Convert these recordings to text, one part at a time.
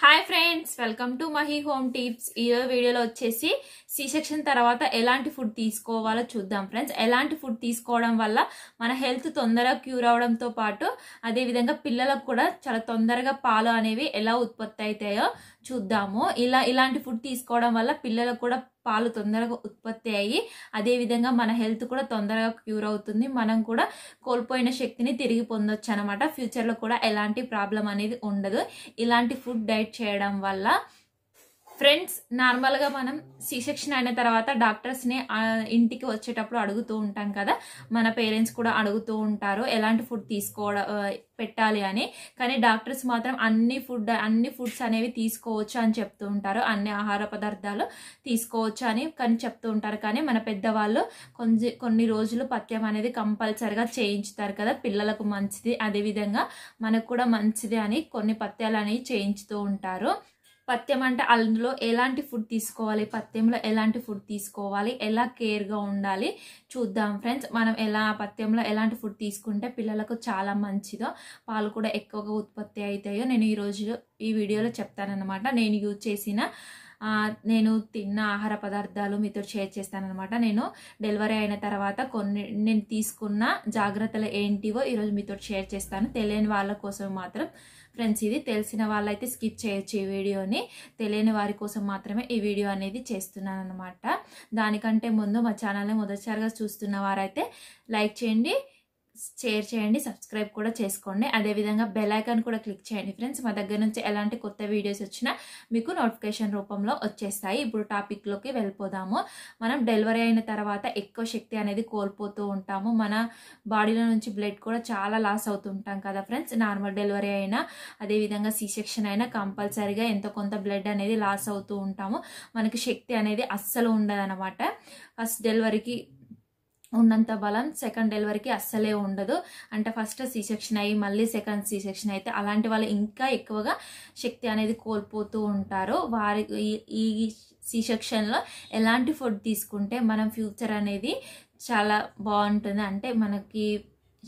hi friends welcome to Mahi home tips ఈరోజు వీడియోలో వచ్చేసి సి సెక్షన్ తర్వాత ఎలాంటి ఫుడ్ తీసుకోవాలో చూద్దాం ఫ్రెండ్స్ ఎలాంటి ఫుడ్ తీసుకోవడం వల్ల మన హెల్త్ తొందరగా క్యూర్ అవడంతో పాటు అదేవిధంగా పిల్లలకు కూడా చాలా తొందరగా పాలు అనేవి ఎలా ఉత్పత్తి అవుతాయో చూద్దాము ఇలా ఇలాంటి ఫుడ్ తీసుకోవడం వల్ల పిల్లలకు కూడా పాలు తొందరగా ఉత్పత్తి అయ్యి అదేవిధంగా మన హెల్త్ కూడా తొందరగా క్యూర్ అవుతుంది మనం కూడా కోల్పోయిన శక్తిని తిరిగి పొందొచ్చు అనమాట ఫ్యూచర్లో కూడా ఎలాంటి ప్రాబ్లం అనేది ఉండదు ఇలాంటి ఫుడ్ డైట్ చేయడం వల్ల ఫ్రెండ్స్ నార్మల్గా మనం సి సెక్షన్ అయిన తర్వాత డాక్టర్స్ని ఇంటికి వచ్చేటప్పుడు అడుగుతూ ఉంటాం కదా మన పేరెంట్స్ కూడా అడుగుతూ ఉంటారు ఎలాంటి ఫుడ్ తీసుకోవడం పెట్టాలి అని కానీ డాక్టర్స్ మాత్రం అన్ని ఫుడ్ అన్ని ఫుడ్స్ అనేవి తీసుకోవచ్చు అని చెప్తూ ఉంటారు అన్ని ఆహార పదార్థాలు తీసుకోవచ్చు అని కానీ చెప్తూ ఉంటారు కానీ మన పెద్దవాళ్ళు కొంచెం కొన్ని రోజులు పథ్యం అనేది కంపల్సరిగా చేయించుతారు కదా పిల్లలకు మంచిది అదేవిధంగా మనకు కూడా మంచిది అని కొన్ని పథ్యాలు అనేవి చేయించుతూ ఉంటారు పథ్యం అంటే అందులో ఎలాంటి ఫుడ్ తీసుకోవాలి పథ్యంలో ఎలాంటి ఫుడ్ తీసుకోవాలి ఎలా కేర్గా ఉండాలి చూద్దాం ఫ్రెండ్స్ మనం ఎలా పథ్యంలో ఎలాంటి ఫుడ్ తీసుకుంటే పిల్లలకు చాలా మంచిదో పాలు కూడా ఎక్కువగా ఉత్పత్తి అవుతాయో నేను ఈరోజు ఈ వీడియోలో చెప్తానన్నమాట నేను యూజ్ చేసిన నేను తిన్న ఆహార పదార్థాలు మీతో షేర్ చేస్తానమాట నేను డెలివరీ అయిన తర్వాత కొన్ని నేను తీసుకున్న జాగ్రత్తలు ఏంటివో ఈరోజు మీతో షేర్ చేస్తాను తెలియని వాళ్ళ కోసం మాత్రం ఫ్రెండ్స్ ఇది తెలిసిన వాళ్ళైతే స్కిప్ చేయొచ్చు ఈ వీడియోని తెలియని వారి కోసం మాత్రమే ఈ వీడియో అనేది చేస్తున్నాను అనమాట దానికంటే ముందు మా ఛానల్ని మొదటిసారిగా చూస్తున్న వారైతే లైక్ చేయండి షేర్ చేయండి సబ్స్క్రైబ్ కూడా చేసుకోండి అదేవిధంగా బెల్ఐకాన్ కూడా క్లిక్ చేయండి ఫ్రెండ్స్ మా దగ్గర నుంచి ఎలాంటి కొత్త వీడియోస్ వచ్చినా మీకు నోటిఫికేషన్ రూపంలో వచ్చేస్తాయి ఇప్పుడు టాపిక్లోకి వెళ్ళిపోదాము మనం డెలివరీ అయిన తర్వాత ఎక్కువ శక్తి అనేది కోల్పోతూ ఉంటాము మన బాడీలో నుంచి బ్లడ్ కూడా చాలా లాస్ అవుతుంటాం కదా ఫ్రెండ్స్ నార్మల్ డెలివరీ అయినా అదేవిధంగా సీ సెక్షన్ అయినా కంపల్సరీగా ఎంత కొంత బ్లడ్ అనేది లాస్ అవుతూ ఉంటాము మనకి శక్తి అనేది అస్సలు ఉండదు ఫస్ట్ డెలివరీకి ఉన్నంత బలం సెకండ్ డెలివరీకి అస్సలే ఉండదు అంటే ఫస్ట్ సి సెక్షన్ అయ్యి మళ్ళీ సెకండ్ సి సెక్షన్ అయితే అలాంటి వాళ్ళు ఇంకా ఎక్కువగా శక్తి అనేది కోల్పోతూ ఉంటారు వారి ఈ సి సెక్షన్లో ఎలాంటి ఫుడ్ తీసుకుంటే మనం ఫ్యూచర్ అనేది చాలా బాగుంటుంది అంటే మనకి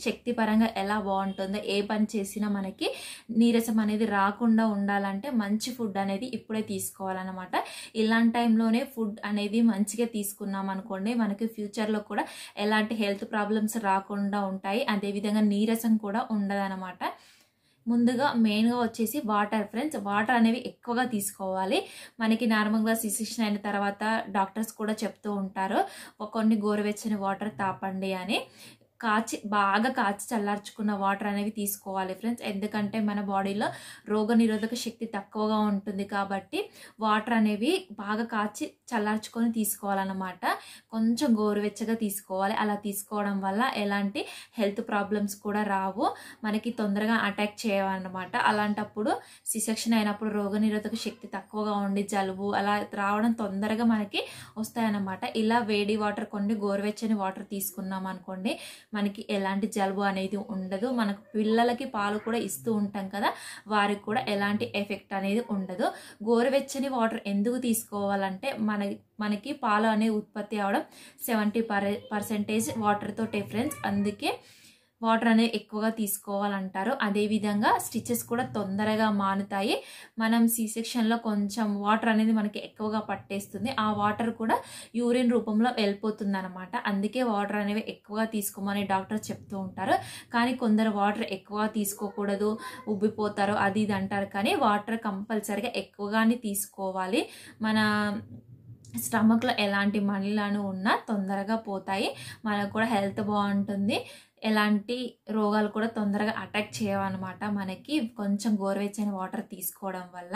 శక్తి పరంగా ఎలా బాగుంటుందో ఏ పని చేసినా మనకి నీరసం అనేది రాకుండా ఉండాలంటే మంచి ఫుడ్ అనేది ఇప్పుడే తీసుకోవాలన్నమాట ఇలాంటి టైంలోనే ఫుడ్ అనేది మంచిగా తీసుకున్నాం అనుకోండి మనకి ఫ్యూచర్లో కూడా ఎలాంటి హెల్త్ ప్రాబ్లమ్స్ రాకుండా ఉంటాయి అదేవిధంగా నీరసం కూడా ఉండదన్నమాట ముందుగా మెయిన్గా వచ్చేసి వాటర్ ఫ్రెండ్స్ వాటర్ అనేవి ఎక్కువగా తీసుకోవాలి మనకి నార్మల్గా సిసిషన్ అయిన తర్వాత డాక్టర్స్ కూడా చెప్తూ ఉంటారు కొన్ని గోరువెచ్చని వాటర్ తాపండి అని కాచి బాగా కాచి చల్లార్చుకున్న వాటర్ అనేవి తీసుకోవాలి ఫ్రెండ్స్ ఎందుకంటే మన బాడీలో రోగ శక్తి తక్కువగా ఉంటుంది కాబట్టి వాటర్ అనేవి బాగా కాచి చల్లార్చుకొని తీసుకోవాలన్నమాట కొంచెం గోరువెచ్చగా తీసుకోవాలి అలా తీసుకోవడం వల్ల ఎలాంటి హెల్త్ ప్రాబ్లమ్స్ కూడా రావు మనకి తొందరగా అటాక్ చేయవన్నమాట అలాంటప్పుడు సిసెక్షన్ అయినప్పుడు రోగ శక్తి తక్కువగా ఉండి జలుబు అలా రావడం తొందరగా మనకి వస్తాయన్నమాట ఇలా వేడి వాటర్ కొన్ని గోరువెచ్చని వాటర్ తీసుకున్నాం అనుకోండి మనకి ఎలాంటి జలుబు అనేది ఉండదు మనకు పిల్లలకి పాలు కూడా ఇస్తూ ఉంటాం కదా వారికి కూడా ఎలాంటి ఎఫెక్ట్ అనేది ఉండదు గోరువెచ్చని వాటర్ ఎందుకు తీసుకోవాలంటే మన మనకి పాలు అనేది ఉత్పత్తి అవడం సెవెంటీ పర్ పర్సెంటేజ్ వాటర్తో డిఫరెన్స్ అందుకే వాటర్ అనేది ఎక్కువగా తీసుకోవాలంటారు అదేవిధంగా స్టిచెస్ కూడా తొందరగా మానుతాయి మనం సి సెక్షన్లో కొంచెం వాటర్ అనేది మనకి ఎక్కువగా పట్టేస్తుంది ఆ వాటర్ కూడా యూరిన్ రూపంలో వెళ్ళిపోతుంది అనమాట అందుకే వాటర్ అనేవి ఎక్కువగా తీసుకోమని డాక్టర్ చెప్తూ ఉంటారు కానీ కొందరు వాటర్ ఎక్కువగా తీసుకోకూడదు ఉబ్బిపోతారు అది ఇది అంటారు కానీ వాటర్ కంపల్సరిగా ఎక్కువగానే తీసుకోవాలి మన స్టమక్లో ఎలాంటి మనీలను ఉన్నా తొందరగా పోతాయి మనకు కూడా హెల్త్ బాగుంటుంది ఎలాంటి రోగాలు కూడా తొందరగా అటాక్ చేయవన్నమాట మనకి కొంచెం గోరువెచ్చని వాటర్ తీసుకోవడం వల్ల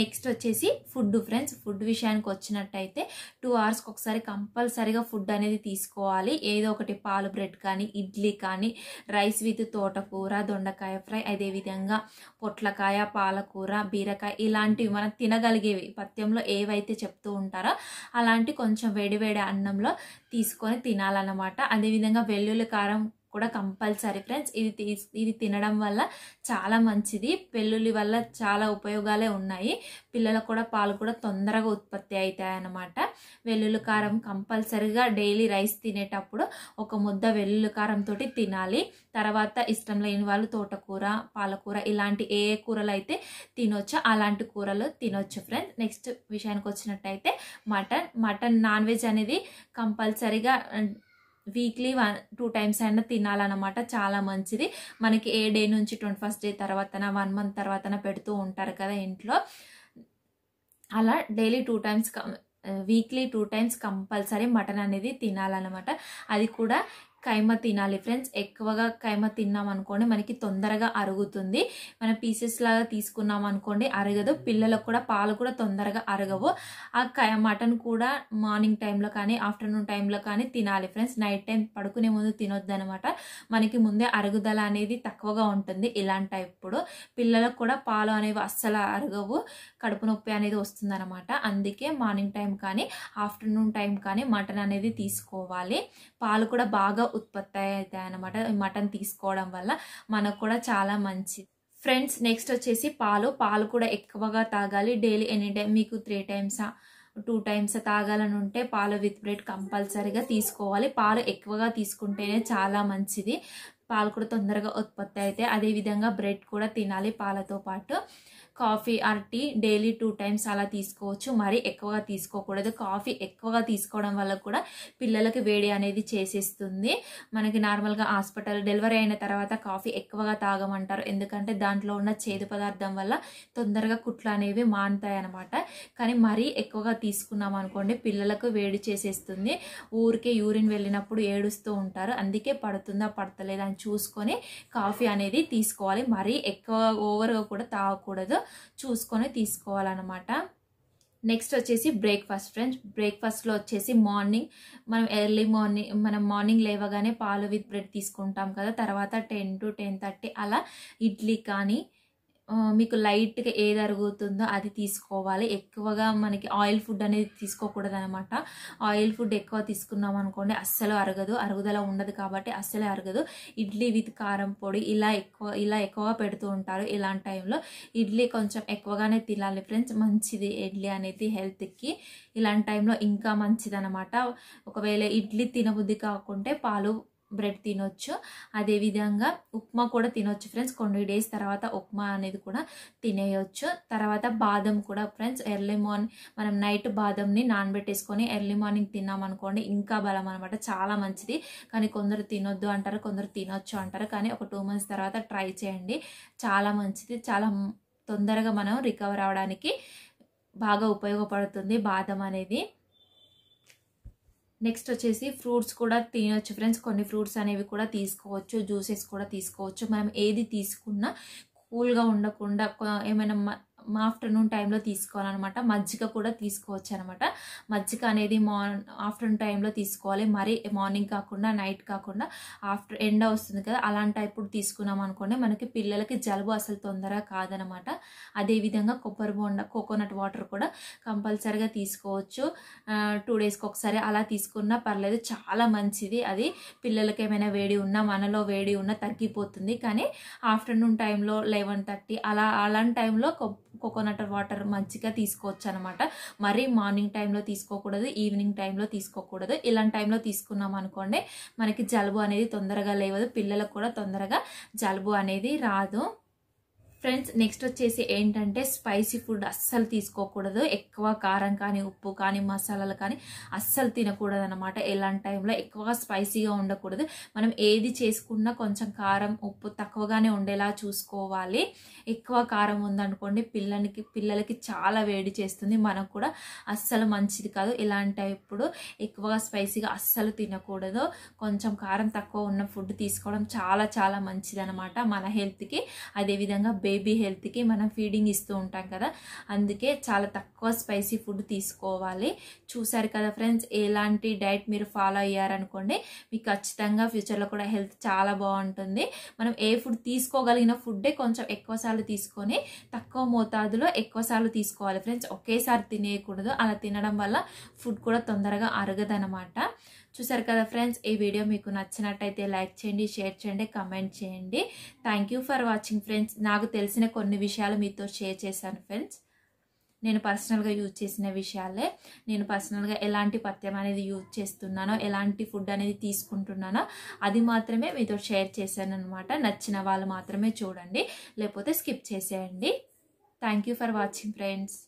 నెక్స్ట్ వచ్చేసి ఫుడ్ ఫ్రెండ్స్ ఫుడ్ విషయానికి వచ్చినట్టయితే టూ అవర్స్కి ఒకసారి కంపల్సరీగా ఫుడ్ అనేది తీసుకోవాలి ఏదో ఒకటి పాలు బ్రెడ్ కానీ ఇడ్లీ కానీ రైస్ విత్ తోటకూర దొండకాయ ఫ్రై అదేవిధంగా పొట్లకాయ పాలకూర బీరకాయ ఇలాంటివి మనం తినగలిగేవి పథ్యంలో ఏవైతే చెప్తూ ఉంటారో అలాంటి కొంచెం వేడివేడి అన్నంలో తీసుకొని తినాలన్నమాట అదేవిధంగా వెల్లుల్లి కారం కూడా కంపల్సరీ ఫ్రెండ్స్ ఇది తీ ఇది తినడం వల్ల చాలా మంచిది పెళ్ళులి వల్ల చాలా ఉపయోగాలే ఉన్నాయి పిల్లలకు కూడా పాలు కూడా తొందరగా ఉత్పత్తి అవుతాయి అన్నమాట వెల్లుల్లి కారం కంపల్సరీగా డైలీ రైస్ తినేటప్పుడు ఒక ముద్ద వెల్లుల్లి కారంతో తినాలి తర్వాత ఇష్టం లేని వాళ్ళు తోటకూర పాలకూర ఇలాంటి ఏ కూరలు అయితే తినొచ్చో అలాంటి కూరలు తినొచ్చు ఫ్రెండ్స్ నెక్స్ట్ విషయానికి వచ్చినట్టయితే మటన్ మటన్ నాన్ వెజ్ అనేది కంపల్సరీగా వీక్లీ వన్ టూ టైమ్స్ అయినా తినాలన్నమాట చాలా మంచిది మనకి ఏ డే నుంచి ట్వంటీ ఫస్ట్ డే తర్వాతన వన్ మంత్ తర్వాతన పెడుతూ ఉంటారు కదా ఇంట్లో అలా daily two times weekly two times compulsory mutton అనేది తినాలన్నమాట అది కూడా కైమ తినాలి ఫ్రెండ్స్ ఎక్కువగా కైమ తిన్నాం అనుకోండి మనకి తొందరగా అరుగుతుంది మన పీసెస్ లాగా తీసుకున్నాం అనుకోండి అరగదు పిల్లలకు కూడా పాలు కూడా తొందరగా అరగవు ఆ కై మటన్ కూడా మార్నింగ్ టైంలో కానీ ఆఫ్టర్నూన్ టైంలో కానీ తినాలి ఫ్రెండ్స్ నైట్ టైం పడుకునే ముందు తినొద్దు అనమాట మనకి ముందే అరుగుదల అనేది తక్కువగా ఉంటుంది ఇలాంటి ఇప్పుడు పిల్లలకు కూడా పాలు అనేవి అస్సలు అరగవు కడుపు నొప్పి అనేది వస్తుందన్నమాట అందుకే మార్నింగ్ టైం కానీ ఆఫ్టర్నూన్ టైం కానీ మటన్ అనేది తీసుకోవాలి పాలు కూడా బాగా ఉత్పత్తి అవుతాయి అనమాట మటన్ తీసుకోవడం వల్ల మనకు కూడా చాలా మంచిది ఫ్రెండ్స్ నెక్స్ట్ వచ్చేసి పాలు పాలు కూడా ఎక్కువగా తాగాలి డైలీ ఎనీ టైం మీకు త్రీ టైమ్స్ టూ టైమ్స్ తాగాలని ఉంటే పాలు విత్ బ్రెడ్ కంపల్సరీగా తీసుకోవాలి పాలు ఎక్కువగా తీసుకుంటేనే చాలా మంచిది పాలు కూడా తొందరగా ఉత్పత్తి అయితే అదేవిధంగా బ్రెడ్ కూడా తినాలి పాలతో పాటు coffee or tea daily two times అలా తీసుకోవచ్చు మరి ఎక్కువగా తీసుకోకూడదు కాఫీ ఎక్కువగా తీసుకోవడం వల్ల కూడా పిల్లలకి వేడి అనేది చేసేస్తుంది మనకి నార్మల్గా హాస్పిటల్ డెలివరీ అయిన తర్వాత కాఫీ ఎక్కువగా తాగమంటారు ఎందుకంటే దాంట్లో ఉన్న చేదు పదార్థం వల్ల తొందరగా కుట్లు అనేవి మానుతాయి అనమాట కానీ మరీ ఎక్కువగా తీసుకున్నాం అనుకోండి పిల్లలకు వేడి చేసేస్తుంది ఊరికే యూరిన్ వెళ్ళినప్పుడు ఏడుస్తూ ఉంటారు అందుకే పడుతుందా పడతలేదా అని చూసుకొని కాఫీ అనేది తీసుకోవాలి మరీ ఎక్కువ ఓవర్గా కూడా తాగకూడదు చూసుకొని తీసుకోవాలన్నమాట నెక్స్ట్ వచ్చేసి బ్రేక్ఫాస్ట్ ఫ్రెండ్స్ బ్రేక్ఫాస్ట్లో వచ్చేసి మార్నింగ్ మనం ఎర్లీ మార్నింగ్ మనం మార్నింగ్ లేవగానే పాలు విత్ బ్రెడ్ తీసుకుంటాం కదా తర్వాత టెన్ టు టెన్ థర్టీ అలా ఇడ్లీ కానీ మీకు లైట్గా ఏది అరుగుతుందో అది తీసుకోవాలి ఎక్కువగా మనకి ఆయిల్ ఫుడ్ అనేది తీసుకోకూడదు అనమాట ఆయిల్ ఫుడ్ ఎక్కువ తీసుకున్నాం అనుకోండి అస్సలు అరగదు అరుగుదల ఉండదు కాబట్టి అస్సలే అరగదు ఇడ్లీ విత్ కారం పొడి ఇలా ఎక్కువ ఇలా ఎక్కువ పెడుతూ ఉంటారు ఇలాంటి టైంలో ఇడ్లీ కొంచెం ఎక్కువగానే తినాలి ఫ్రెండ్స్ మంచిది ఇడ్లీ అనేది హెల్త్కి ఇలాంటి టైంలో ఇంకా మంచిదనమాట ఒకవేళ ఇడ్లీ తినబుద్ధి కాకుంటే పాలు బ్రెడ్ తినొచ్చు అదేవిధంగా ఉప్మా కూడా తినొచ్చు ఫ్రెండ్స్ కొన్ని డేస్ తర్వాత ఉప్మా అనేది కూడా తినేయొచ్చు తర్వాత బాదం కూడా ఫ్రెండ్స్ ఎర్లీ మార్నింగ్ మనం నైట్ బాదంని నానబెట్టేసుకొని ఎర్లీ మార్నింగ్ తిన్నామనుకోండి ఇంకా బలం అనమాట చాలా మంచిది కానీ కొందరు తినొద్దు అంటారు కొందరు తినొచ్చు అంటారు కానీ ఒక టూ మంత్స్ తర్వాత ట్రై చేయండి చాలా మంచిది చాలా తొందరగా మనం రికవర్ అవ్వడానికి బాగా ఉపయోగపడుతుంది బాదం అనేది నెక్స్ట్ వచ్చేసి ఫ్రూట్స్ కూడా తినొచ్చు ఫ్రెండ్స్ కొన్ని ఫ్రూట్స్ అనేవి కూడా తీసుకోవచ్చు జ్యూసెస్ కూడా తీసుకోవచ్చు మనం ఏది తీసుకున్నా కూల్గా ఉండకుండా ఏమైనా ఆఫ్టర్నూన్ టైంలో తీసుకోవాలన్నమాట మజ్జిగ కూడా తీసుకోవచ్చు అనమాట మజ్జిగ అనేది మార్ ఆఫ్టర్నూన్ టైంలో తీసుకోవాలి మరీ మార్నింగ్ కాకుండా నైట్ కాకుండా ఆఫ్టర్ ఎండ వస్తుంది కదా అలాంటి ఇప్పుడు తీసుకున్నాం అనుకోండి మనకి పిల్లలకి జలుబు అసలు తొందరగా కాదనమాట అదేవిధంగా కొబ్బరి బొండ కోకోనట్ వాటర్ కూడా కంపల్సరిగా తీసుకోవచ్చు టూ డేస్కి ఒకసారి అలా తీసుకున్నా పర్లేదు చాలా మంచిది అది పిల్లలకి ఏమైనా వేడి ఉన్నా మనలో వేడి ఉన్నా తగ్గిపోతుంది కానీ ఆఫ్టర్నూన్ టైంలో లెవెన్ థర్టీ అలా అలాంటి టైంలో కోకోనట్ వాటర్ మంచిగా తీసుకోవచ్చు అనమాట మరీ మార్నింగ్ టైంలో తీసుకోకూడదు ఈవినింగ్ టైంలో తీసుకోకూడదు ఇలాంటి టైంలో తీసుకున్నాం అనుకోండి మనకి జలుబు అనేది తొందరగా లేవదు పిల్లలకు కూడా తొందరగా జలుబు అనేది రాదు ఫ్రెండ్స్ నెక్స్ట్ వచ్చేసి ఏంటంటే స్పైసీ ఫుడ్ అస్సలు తీసుకోకూడదు ఎక్కువ కారం కానీ ఉప్పు కానీ మసాలాలు కానీ అస్సలు తినకూడదు అనమాట ఎలాంటి టైంలో ఎక్కువగా స్పైసీగా ఉండకూడదు మనం ఏది చేసుకున్నా కొంచెం కారం ఉప్పు తక్కువగానే ఉండేలా చూసుకోవాలి ఎక్కువ కారం ఉందనుకోండి పిల్లలకి పిల్లలకి చాలా వేడి చేస్తుంది మనకు కూడా అస్సలు మంచిది కాదు ఇలాంటి ఇప్పుడు ఎక్కువగా స్పైసీగా అస్సలు తినకూడదు కొంచెం కారం తక్కువ ఉన్న ఫుడ్ తీసుకోవడం చాలా చాలా మంచిది అనమాట మన హెల్త్కి అదేవిధంగా బే బేబీ హెల్త్కి మనం ఫీడింగ్ ఇస్తూ ఉంటాం కదా అందుకే చాలా తక్కువ స్పైసీ ఫుడ్ తీసుకోవాలి చూసారు కదా ఫ్రెండ్స్ ఎలాంటి డైట్ మీరు ఫాలో అయ్యారనుకోండి మీకు ఖచ్చితంగా ఫ్యూచర్లో కూడా హెల్త్ చాలా బాగుంటుంది మనం ఏ ఫుడ్ తీసుకోగలిగిన ఫుడ్డే కొంచెం ఎక్కువసార్లు తీసుకొని తక్కువ మోతాదులో ఎక్కువసార్లు తీసుకోవాలి ఫ్రెండ్స్ ఒకేసారి తినేయకూడదు అలా తినడం వల్ల ఫుడ్ కూడా తొందరగా అరగదు అనమాట చూసారు కదా ఫ్రెండ్స్ ఈ వీడియో మీకు నచ్చినట్టయితే లైక్ చేయండి షేర్ చేయండి కమెంట్ చేయండి థ్యాంక్ ఫర్ వాచింగ్ ఫ్రెండ్స్ నాకు తెలిసిన కొన్ని విషయాలు మీతో షేర్ చేశాను ఫ్రెండ్స్ నేను పర్సనల్గా యూజ్ చేసిన విషయాలే నేను పర్సనల్గా ఎలాంటి పథ్యం అనేది యూజ్ చేస్తున్నానో ఎలాంటి ఫుడ్ అనేది తీసుకుంటున్నానో అది మాత్రమే మీతో షేర్ చేశాను అనమాట నచ్చిన వాళ్ళు మాత్రమే చూడండి లేకపోతే స్కిప్ చేసేయండి థ్యాంక్ ఫర్ వాచింగ్ ఫ్రెండ్స్